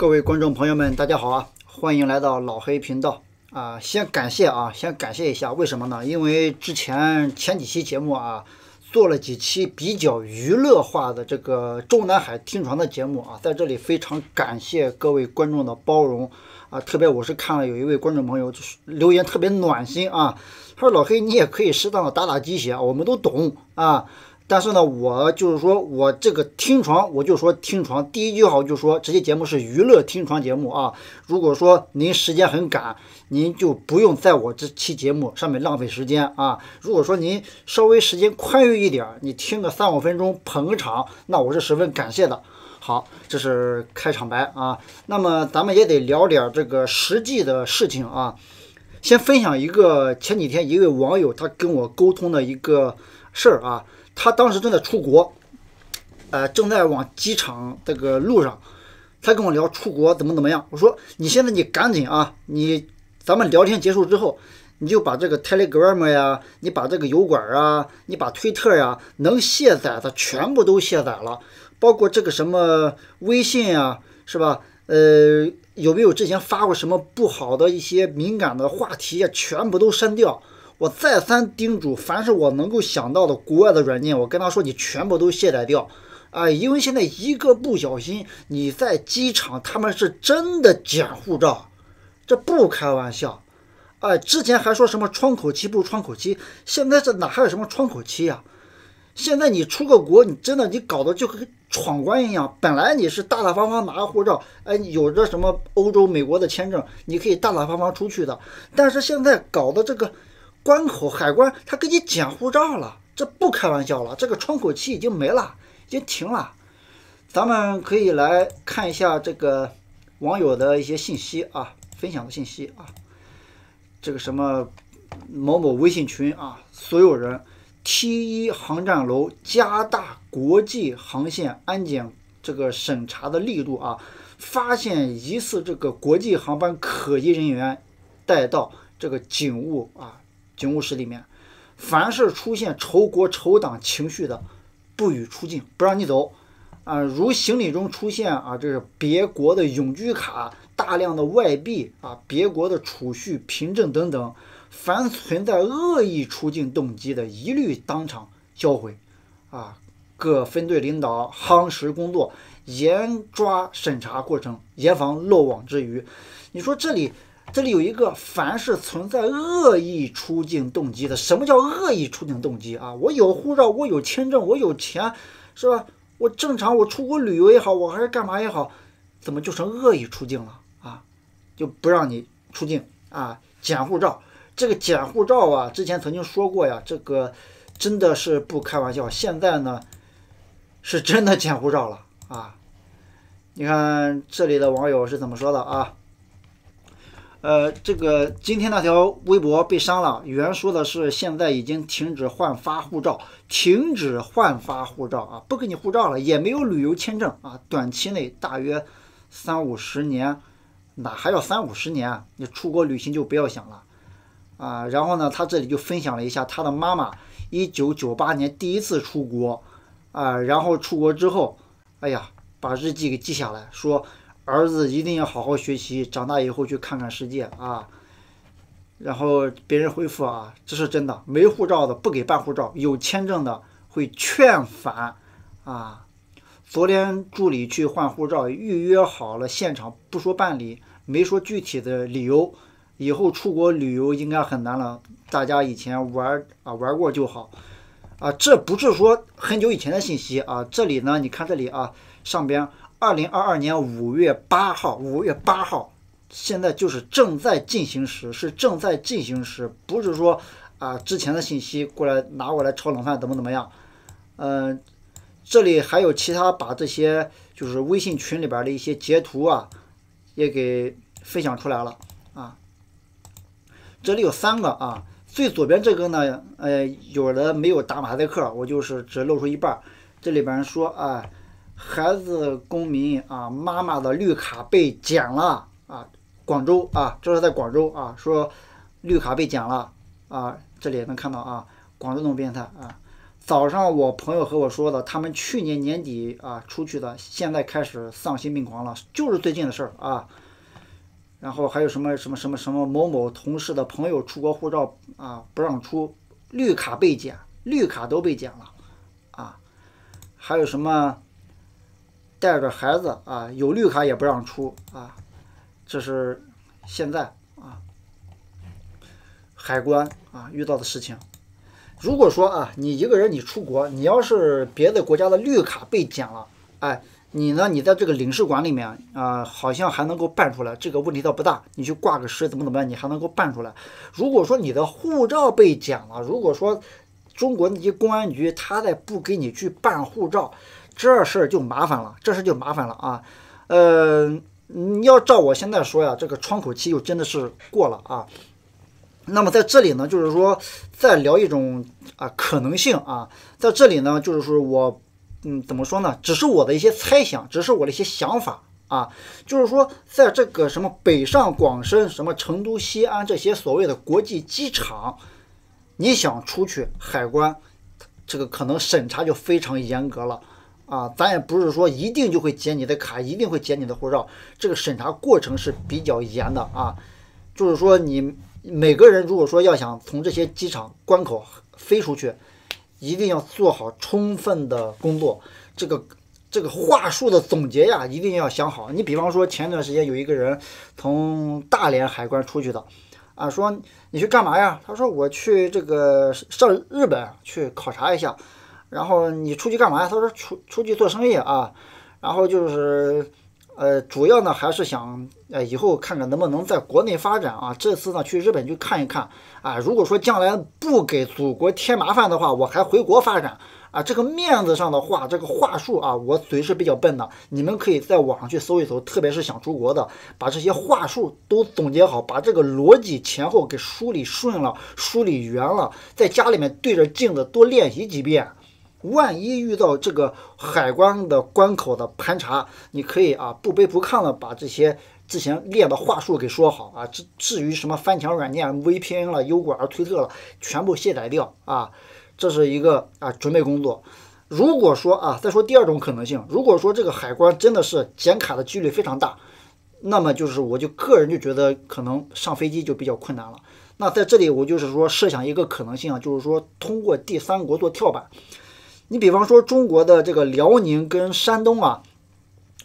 各位观众朋友们，大家好啊！欢迎来到老黑频道啊！先感谢啊，先感谢一下，为什么呢？因为之前前几期节目啊，做了几期比较娱乐化的这个中南海听床的节目啊，在这里非常感谢各位观众的包容啊！特别我是看了有一位观众朋友就是留言特别暖心啊，他说老黑你也可以适当的打打鸡血啊，我们都懂啊。但是呢，我就是说，我这个听床，我就说听床。第一句好，就说这期节目是娱乐听床节目啊。如果说您时间很赶，您就不用在我这期节目上面浪费时间啊。如果说您稍微时间宽裕一点，你听个三五分钟捧个场，那我是十分感谢的。好，这是开场白啊。那么咱们也得聊点这个实际的事情啊。先分享一个前几天一位网友他跟我沟通的一个事儿啊，他当时正在出国，呃，正在往机场这个路上，他跟我聊出国怎么怎么样，我说你现在你赶紧啊，你咱们聊天结束之后，你就把这个 Telegram 呀，你把这个油管啊，你把推特呀，能卸载的全部都卸载了，包括这个什么微信啊，是吧？呃，有没有之前发过什么不好的一些敏感的话题呀？全部都删掉。我再三叮嘱，凡是我能够想到的国外的软件，我跟他说你全部都卸载掉。啊。因为现在一个不小心，你在机场他们是真的检护照，这不开玩笑。哎，之前还说什么窗口期，不如窗口期，现在这哪还有什么窗口期呀？现在你出个国，你真的你搞的就跟闯关一样。本来你是大大方方拿个护照，哎，有着什么欧洲、美国的签证，你可以大大方方出去的。但是现在搞的这个关口海关，他给你检护照了，这不开玩笑了。这个窗口期已经没了，已经停了。咱们可以来看一下这个网友的一些信息啊，分享的信息啊，这个什么某某微信群啊，所有人。T 一航站楼加大国际航线安检这个审查的力度啊，发现疑似这个国际航班可疑人员，带到这个警务啊警务室里面。凡是出现仇国仇党情绪的，不予出境，不让你走啊。如行李中出现啊，这是别国的永居卡、大量的外币啊、别国的储蓄凭证等等。凡存在恶意出境动机的，一律当场销毁。啊，各分队领导夯实工作，严抓审查过程，严防漏网之鱼。你说这里，这里有一个，凡是存在恶意出境动机的，什么叫恶意出境动机啊？我有护照，我有签证，我有钱，是吧？我正常，我出国旅游也好，我还是干嘛也好，怎么就成恶意出境了啊？就不让你出境啊？检护照。这个捡护照啊，之前曾经说过呀，这个真的是不开玩笑。现在呢，是真的捡护照了啊！你看这里的网友是怎么说的啊？呃，这个今天那条微博被删了，原说的是现在已经停止换发护照，停止换发护照啊，不给你护照了，也没有旅游签证啊，短期内大约三五十年，哪还要三五十年？你出国旅行就不要想了。啊，然后呢，他这里就分享了一下他的妈妈，一九九八年第一次出国，啊，然后出国之后，哎呀，把日记给记下来，说儿子一定要好好学习，长大以后去看看世界啊。然后别人回复啊，这是真的，没护照的不给办护照，有签证的会劝返啊。昨天助理去换护照，预约好了，现场不说办理，没说具体的理由。以后出国旅游应该很难了，大家以前玩啊玩过就好，啊，这不是说很久以前的信息啊，这里呢，你看这里啊，上边二零二二年五月八号，五月八号，现在就是正在进行时，是正在进行时，不是说啊之前的信息过来拿过来炒冷饭怎么怎么样，嗯，这里还有其他把这些就是微信群里边的一些截图啊，也给分享出来了啊。这里有三个啊，最左边这个呢，呃，有的没有打马赛克，我就是只露出一半。这里边说啊，孩子公民啊，妈妈的绿卡被剪了啊，广州啊，这是在广州啊，说绿卡被剪了啊，这里也能看到啊，广州那么变态啊。早上我朋友和我说的，他们去年年底啊出去的，现在开始丧心病狂了，就是最近的事儿啊。然后还有什么什么什么什么某某同事的朋友出国护照啊不让出，绿卡被剪，绿卡都被剪了，啊，还有什么带着孩子啊有绿卡也不让出啊，这是现在啊海关啊遇到的事情。如果说啊你一个人你出国，你要是别的国家的绿卡被剪了，哎。你呢？你在这个领事馆里面啊，好像还能够办出来，这个问题倒不大。你去挂个失怎么怎么样，你还能够办出来。如果说你的护照被捡了，如果说中国那些公安局他再不给你去办护照，这事儿就麻烦了，这事就麻烦了啊。呃，你要照我现在说呀，这个窗口期又真的是过了啊。那么在这里呢，就是说再聊一种啊可能性啊，在这里呢，就是说我。嗯，怎么说呢？只是我的一些猜想，只是我的一些想法啊。就是说，在这个什么北上广深、什么成都、西安这些所谓的国际机场，你想出去海关，这个可能审查就非常严格了啊。咱也不是说一定就会检你的卡，一定会检你的护照，这个审查过程是比较严的啊。就是说，你每个人如果说要想从这些机场关口飞出去，一定要做好充分的工作，这个这个话术的总结呀，一定要想好。你比方说，前段时间有一个人从大连海关出去的，啊，说你去干嘛呀？他说我去这个上日本去考察一下。然后你出去干嘛呀？他说出出去做生意啊。然后就是。呃，主要呢还是想，呃，以后看看能不能在国内发展啊。这次呢去日本去看一看啊。如果说将来不给祖国添麻烦的话，我还回国发展啊。这个面子上的话，这个话术啊，我嘴是比较笨的，你们可以在网上去搜一搜，特别是想出国的，把这些话术都总结好，把这个逻辑前后给梳理顺了，梳理圆了，在家里面对着镜子多练习几遍。万一遇到这个海关的关口的盘查，你可以啊不卑不亢的把这些之前练的话术给说好啊。至至于什么翻墙软件、VPN 了、优管儿、推特了，全部卸载掉啊。这是一个啊准备工作。如果说啊，再说第二种可能性，如果说这个海关真的是剪卡的几率非常大，那么就是我就个人就觉得可能上飞机就比较困难了。那在这里我就是说设想一个可能性啊，就是说通过第三国做跳板。你比方说中国的这个辽宁跟山东啊，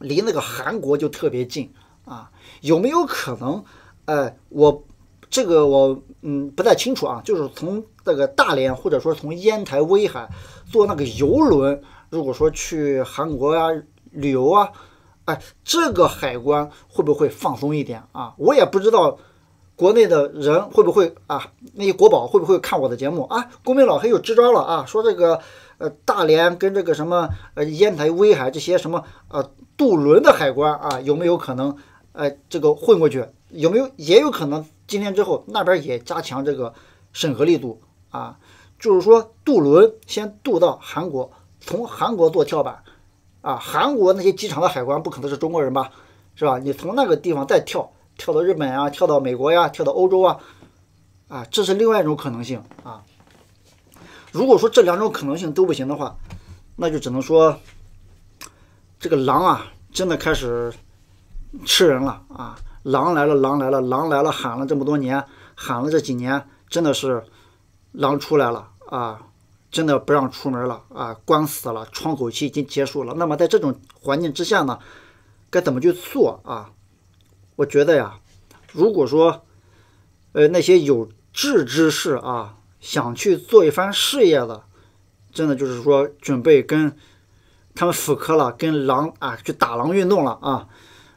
离那个韩国就特别近啊，有没有可能？哎，我这个我嗯不太清楚啊，就是从那个大连或者说从烟台、威海坐那个游轮，如果说去韩国啊旅游啊，哎，这个海关会不会放松一点啊？我也不知道。国内的人会不会啊？那些国宝会不会看我的节目啊？公民老黑又支招了啊，说这个呃大连跟这个什么呃烟台、威海这些什么呃渡轮的海关啊，有没有可能呃这个混过去？有没有也有可能今天之后那边也加强这个审核力度啊？就是说渡轮先渡到韩国，从韩国做跳板，啊韩国那些机场的海关不可能是中国人吧，是吧？你从那个地方再跳。跳到日本啊，跳到美国呀，跳到欧洲啊，啊，这是另外一种可能性啊。如果说这两种可能性都不行的话，那就只能说这个狼啊，真的开始吃人了啊！狼来了，狼来了，狼来了，喊了这么多年，喊了这几年，真的是狼出来了啊！真的不让出门了啊，关死了，窗口期已经结束了。那么在这种环境之下呢，该怎么去做啊？我觉得呀，如果说，呃，那些有志之士啊，想去做一番事业的，真的就是说，准备跟他们死磕了，跟狼啊去打狼运动了啊，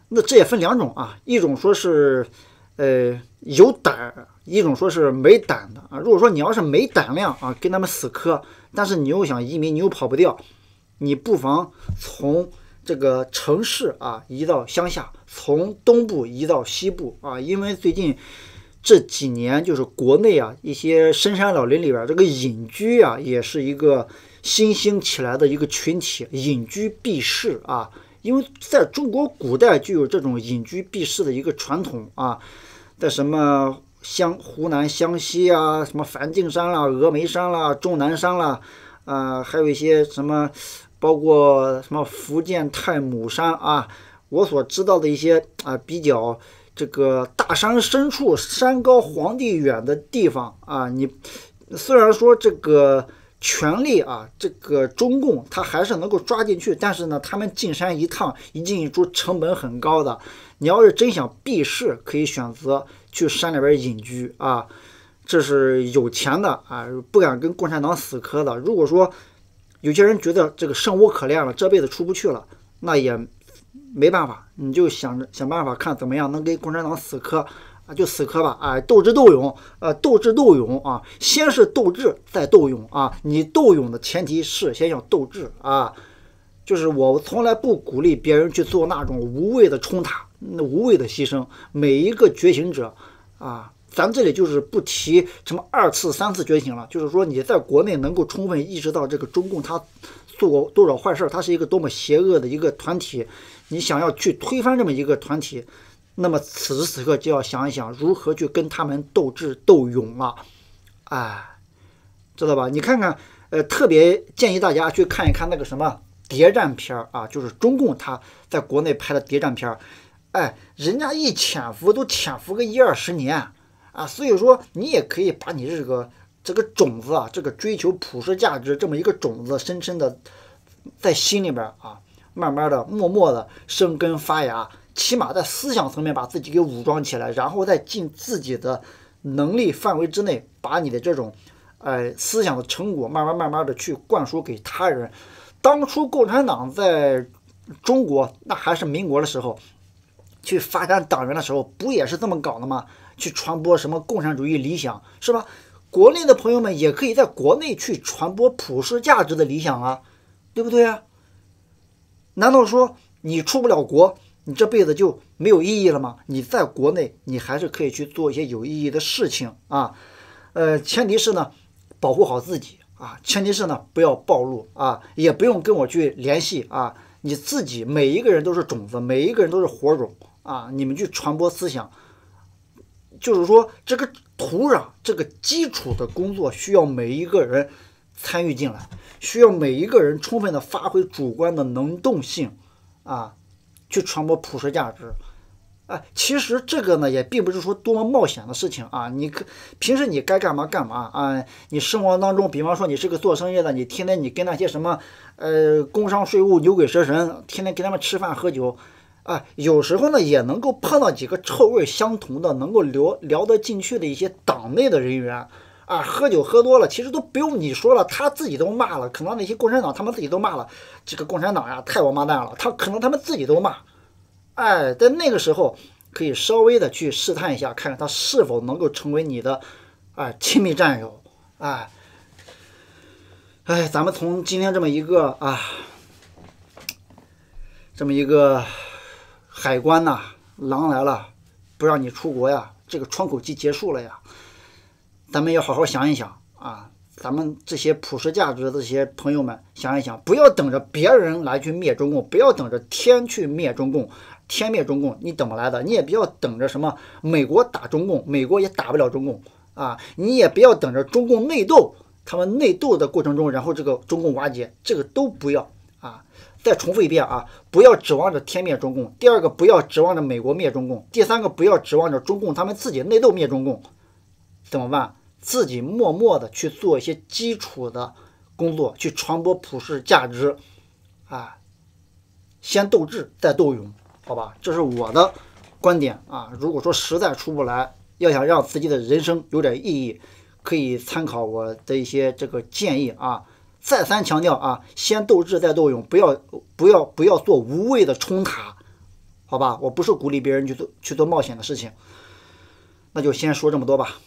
那这也分两种啊，一种说是呃有胆一种说是没胆的啊。如果说你要是没胆量啊，跟他们死磕，但是你又想移民，你又跑不掉，你不妨从。这个城市啊，移到乡下，从东部移到西部啊，因为最近这几年，就是国内啊，一些深山老林里边，这个隐居啊，也是一个新兴起来的一个群体，隐居避世啊，因为在中国古代就有这种隐居避世的一个传统啊，在什么湘湖南湘西啊，什么梵净山啦、峨眉山啦、终南山啦，啊，还有一些什么。包括什么福建太姥山啊，我所知道的一些啊，比较这个大山深处、山高皇帝远的地方啊，你虽然说这个权力啊，这个中共他还是能够抓进去，但是呢，他们进山一趟，一进一出，成本很高的。你要是真想避世，可以选择去山里边隐居啊，这是有钱的啊，不敢跟共产党死磕的。如果说。有些人觉得这个生无可恋了，这辈子出不去了，那也没办法，你就想着想办法看怎么样能跟共产党死磕，啊，就死磕吧，啊，斗智斗勇，呃，斗智斗勇啊，先是斗智，再斗勇啊，你斗勇的前提是先要斗智啊，就是我从来不鼓励别人去做那种无谓的冲塔、无谓的牺牲，每一个觉醒者啊。咱这里就是不提什么二次、三次觉醒了，就是说你在国内能够充分意识到这个中共他做过多少坏事儿，他是一个多么邪恶的一个团体。你想要去推翻这么一个团体，那么此时此刻就要想一想如何去跟他们斗智斗勇了，哎，知道吧？你看看，呃，特别建议大家去看一看那个什么谍战片儿啊，就是中共他在国内拍的谍战片儿。哎，人家一潜伏都潜伏个一二十年。啊，所以说你也可以把你这个这个种子啊，这个追求普世价值这么一个种子，深深的在心里边啊，慢慢的、默默的生根发芽。起码在思想层面把自己给武装起来，然后再尽自己的能力范围之内，把你的这种哎思想的成果，慢慢、慢慢的去灌输给他人。当初共产党在中国那还是民国的时候，去发展党员的时候，不也是这么搞的吗？去传播什么共产主义理想是吧？国内的朋友们也可以在国内去传播普世价值的理想啊，对不对啊？难道说你出不了国，你这辈子就没有意义了吗？你在国内，你还是可以去做一些有意义的事情啊。呃，前提是呢，保护好自己啊，前提是呢，不要暴露啊，也不用跟我去联系啊。你自己每一个人都是种子，每一个人都是火种啊，你们去传播思想。就是说，这个土壤，这个基础的工作，需要每一个人参与进来，需要每一个人充分的发挥主观的能动性，啊，去传播普世价值。哎，其实这个呢，也并不是说多么冒险的事情啊。你可平时你该干嘛干嘛啊。你生活当中，比方说你是个做生意的，你天天你跟那些什么，呃，工商税务牛鬼蛇神，天天跟他们吃饭喝酒。哎，有时候呢也能够碰到几个臭味相同的，能够聊聊得进去的一些党内的人员，啊，喝酒喝多了，其实都不用你说了，他自己都骂了，可能那些共产党他们自己都骂了，这个共产党呀太王八蛋了，他可能他们自己都骂，哎，在那个时候可以稍微的去试探一下，看看他是否能够成为你的，哎，亲密战友，哎，哎，咱们从今天这么一个啊，这么一个。海关呐，狼来了，不让你出国呀，这个窗口期结束了呀，咱们要好好想一想啊，咱们这些普世价值的这些朋友们，想一想，不要等着别人来去灭中共，不要等着天去灭中共，天灭中共你怎么来的？你也不要等着什么美国打中共，美国也打不了中共啊，你也不要等着中共内斗，他们内斗的过程中，然后这个中共瓦解，这个都不要。再重复一遍啊！不要指望着天灭中共。第二个，不要指望着美国灭中共。第三个，不要指望着中共他们自己内斗灭中共。怎么办？自己默默的去做一些基础的工作，去传播普世价值。啊，先斗智再斗勇，好吧？这是我的观点啊。如果说实在出不来，要想让自己的人生有点意义，可以参考我的一些这个建议啊。再三强调啊，先斗智再斗勇，不要不要不要做无谓的冲塔，好吧？我不是鼓励别人去做去做冒险的事情，那就先说这么多吧。